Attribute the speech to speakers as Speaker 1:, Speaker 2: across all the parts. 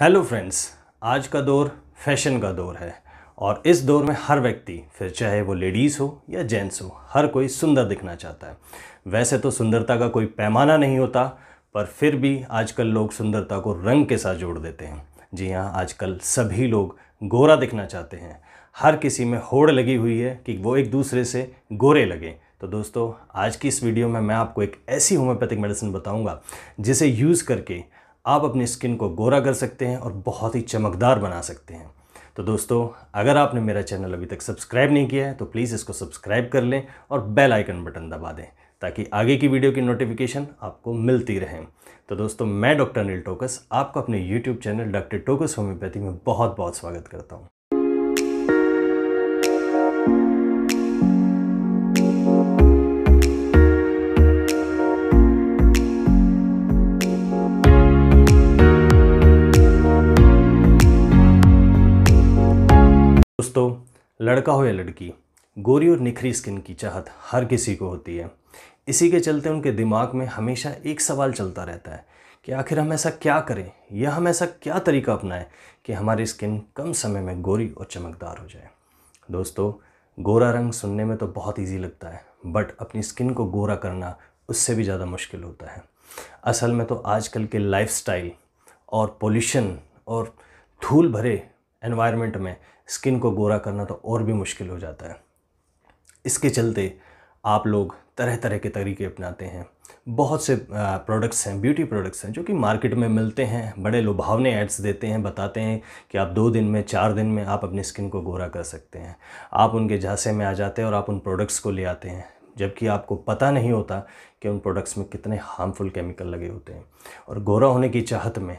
Speaker 1: hello friends आज का दौर फैशन का दौर है और इस दौर में हर व्यक्ति फिर चाहे वो लेडीज़ हो या जेंट्स हो हर कोई सुंदर दिखना चाहता है वैसे तो सुंदरता का कोई पैमाना नहीं होता पर फिर भी आजकल लोग सुंदरता को रंग के साथ जोड़ देते हैं जी हाँ आजकल सभी लोग गोरा दिखना चाहते हैं हर किसी में होड़ लगी हुई है कि वो एक दूसरे से गोरे लगें तो दोस्तों आज की इस वीडियो में मैं आपको एक ऐसी होम्योपैथिक मेडिसिन बताऊंगा जिसे यूज़ करके आप अपनी स्किन को गोरा कर सकते हैं और बहुत ही चमकदार बना सकते हैं तो दोस्तों अगर आपने मेरा चैनल अभी तक सब्सक्राइब नहीं किया है तो प्लीज़ इसको सब्सक्राइब कर लें और बेल आइकन बटन दबा दें ताकि आगे की वीडियो की नोटिफिकेशन आपको मिलती रहें तो दोस्तों मैं डॉक्टर अनिल टोकस आपको अपने YouTube channel doctor Tokas homeopathy में बहुत बहुत स्वागत करता हूँ दोस्तों लड़का हो या लड़की गोरी और निखरी स्किन की चाहत हर किसी को होती है इसी के चलते उनके दिमाग में हमेशा एक सवाल चलता रहता है कि आखिर हम ऐसा क्या करें या हम ऐसा क्या तरीका अपनाएं कि हमारी स्किन कम समय में गोरी और चमकदार हो जाए दोस्तों गोरा रंग सुनने में तो बहुत ईजी लगता है बट अपनी स्किन को गोरा करना उससे भी ज़्यादा मुश्किल होता है असल में तो आजकल के लाइफस्टाइल और पोल्यूशन और धूल भरे एनवायरनमेंट में स्किन को गोरा करना तो और भी मुश्किल हो जाता है इसके चलते आप लोग तरह तरह के तरीके अपनाते हैं बहुत से प्रोडक्ट्स हैं ब्यूटी प्रोडक्ट्स हैं जो कि मार्केट में मिलते हैं बड़े लुभावने एड्स देते हैं बताते हैं कि आप दो दिन में चार दिन में आप अपनी स्किन को गोरा कर सकते हैं आप उनके झांसे में आ जाते हैं और आप उन प्रोडक्ट्स को ले आते हैं जबकि आपको पता नहीं होता कि उन प्रोडक्ट्स में कितने हार्मफुल केमिकल लगे होते हैं और गोरा होने की चाहत में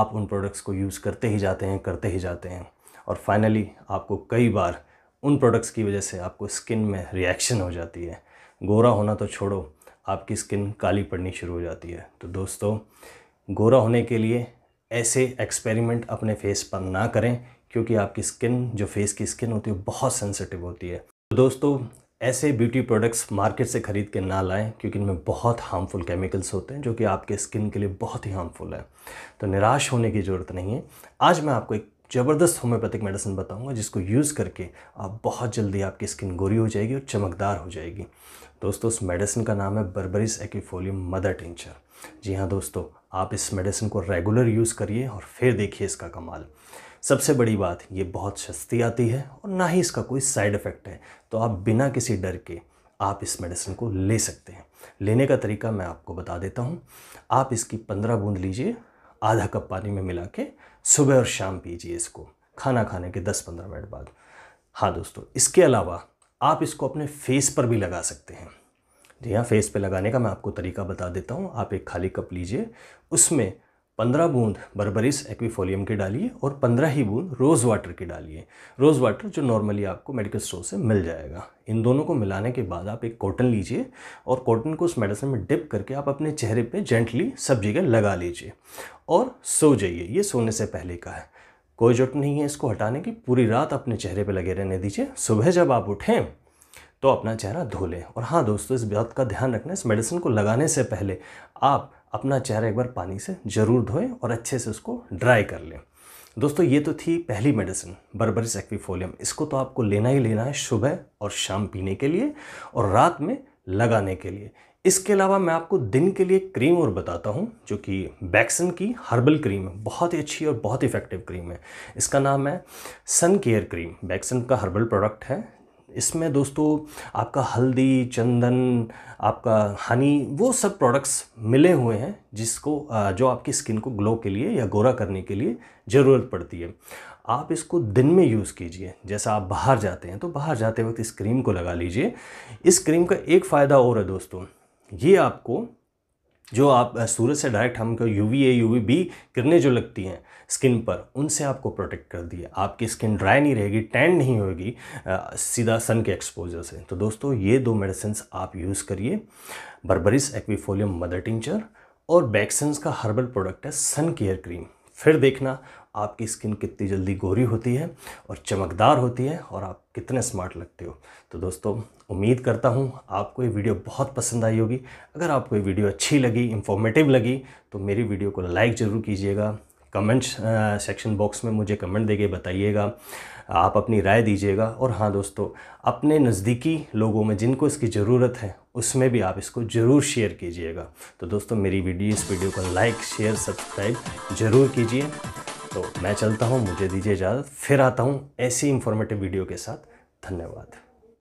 Speaker 1: आप उन प्रोडक्ट्स को यूज़ करते ही जाते हैं करते ही जाते हैं और फाइनली आपको कई बार उन प्रोडक्ट्स की वजह से आपको स्किन में रिएक्शन हो जाती है गोरा होना तो छोड़ो आपकी स्किन काली पड़नी शुरू हो जाती है तो दोस्तों गोरा होने के लिए ऐसे एक्सपेरिमेंट अपने फेस पर ना करें क्योंकि आपकी स्किन जो फेस की स्किन होती है बहुत सेंसिटिव होती है तो दोस्तों ऐसे ब्यूटी प्रोडक्ट्स मार्केट से ख़रीद के ना लाएं क्योंकि इनमें बहुत हार्मफुल केमिकल्स होते हैं जो कि आपके स्किन के लिए बहुत ही हार्मफुल है तो निराश होने की ज़रूरत नहीं है आज मैं आपको एक ज़बरदस्त होम्योपैथिक मेडिसिन बताऊंगा जिसको यूज़ करके आप बहुत जल्दी आपकी स्किन गोरी हो जाएगी और चमकदार हो जाएगी दोस्तों उस मेडिसिन का नाम है बर्बरिस एक्फोलियम मदर टिंचर जी हाँ दोस्तों आप इस मेडिसिन को रेगुलर यूज़ करिए और फिर देखिए इसका कमाल सबसे बड़ी बात ये बहुत सस्ती आती है और ना ही इसका कोई साइड इफ़ेक्ट है तो आप बिना किसी डर के आप इस मेडिसिन को ले सकते हैं लेने का तरीका मैं आपको बता देता हूँ आप इसकी पंद्रह बूंद लीजिए आधा कप पानी में मिला के सुबह और शाम पीजिए इसको खाना खाने के 10-15 मिनट बाद हाँ दोस्तों इसके अलावा आप इसको अपने फेस पर भी लगा सकते हैं जी हाँ फेस पे लगाने का मैं आपको तरीका बता देता हूँ आप एक खाली कप लीजिए उसमें पंद्रह बूंद बर्बरिस एक्विफोलियम की डालिए और पंद्रह ही बूंद रोज़ वाटर की डालिए रोज़ वाटर जो नॉर्मली आपको मेडिकल स्टोर से मिल जाएगा इन दोनों को मिलाने के बाद आप एक कॉटन लीजिए और कॉटन को उस मेडिसिन में डिप करके आप अपने चेहरे पे जेंटली सब जगह लगा लीजिए और सो जाइए ये सोने से पहले का है कोई जरूरत नहीं है इसको हटाने की पूरी रात अपने चेहरे पर लगे रहने दीजिए सुबह जब आप उठें तो अपना चेहरा धो लें और हाँ दोस्तों इस बात का ध्यान रखना इस मेडिसिन को लगाने से पहले आप अपना चेहरा एक बार पानी से ज़रूर धोएं और अच्छे से उसको ड्राई कर लें दोस्तों ये तो थी पहली मेडिसिन बर्बरिस एक्विफोलियम इसको तो आपको लेना ही लेना है सुबह और शाम पीने के लिए और रात में लगाने के लिए इसके अलावा मैं आपको दिन के लिए क्रीम और बताता हूँ जो कि बैक्सन की हर्बल क्रीम है बहुत ही अच्छी और बहुत इफेक्टिव क्रीम है इसका नाम है सन केयर क्रीम बैक्सन का हर्बल प्रोडक्ट है इसमें दोस्तों आपका हल्दी चंदन आपका हनी वो सब प्रोडक्ट्स मिले हुए हैं जिसको जो आपकी स्किन को ग्लो के लिए या गोरा करने के लिए ज़रूरत पड़ती है आप इसको दिन में यूज़ कीजिए जैसा आप बाहर जाते हैं तो बाहर जाते वक्त इस क्रीम को लगा लीजिए इस क्रीम का एक फ़ायदा और है दोस्तों ये आपको जो आप सूरज से डायरेक्ट हमको U V A U V B किरने जो लगती हैं स्किन पर उनसे आपको प्रोटेक्ट कर दिए आपकी स्किन ड्राई नहीं रहेगी टैन नहीं होगी सीधा सन के एक्सपोजर से तो दोस्तों ये दो मेडिसिन आप यूज़ करिए बर्बरिस एक्विफोलियम मदर टिंचर और बैक्सन्स का हर्बल प्रोडक्ट है सन केयर क्रीम फिर देखना आपकी स्किन कितनी जल्दी गोरी होती है और चमकदार होती है और आप कितने स्मार्ट लगते हो तो दोस्तों उम्मीद करता हूँ आपको ये वीडियो बहुत पसंद आई होगी अगर आपको ये वीडियो अच्छी लगी इन्फॉर्मेटिव लगी तो मेरी वीडियो को लाइक ज़रूर कीजिएगा कमेंट्स सेक्शन बॉक्स में मुझे कमेंट देके बताइएगा आप अपनी राय दीजिएगा और हाँ दोस्तों अपने नज़दीकी लोगों में जिनको इसकी ज़रूरत है उसमें भी आप इसको ज़रूर शेयर कीजिएगा तो दोस्तों मेरी वीडियो इस वीडियो को लाइक शेयर सब्सक्राइब ज़रूर कीजिए तो मैं चलता हूँ मुझे दीजिए इजाज़त फिर आता हूँ ऐसी इन्फॉर्मेटिव वीडियो के साथ धन्यवाद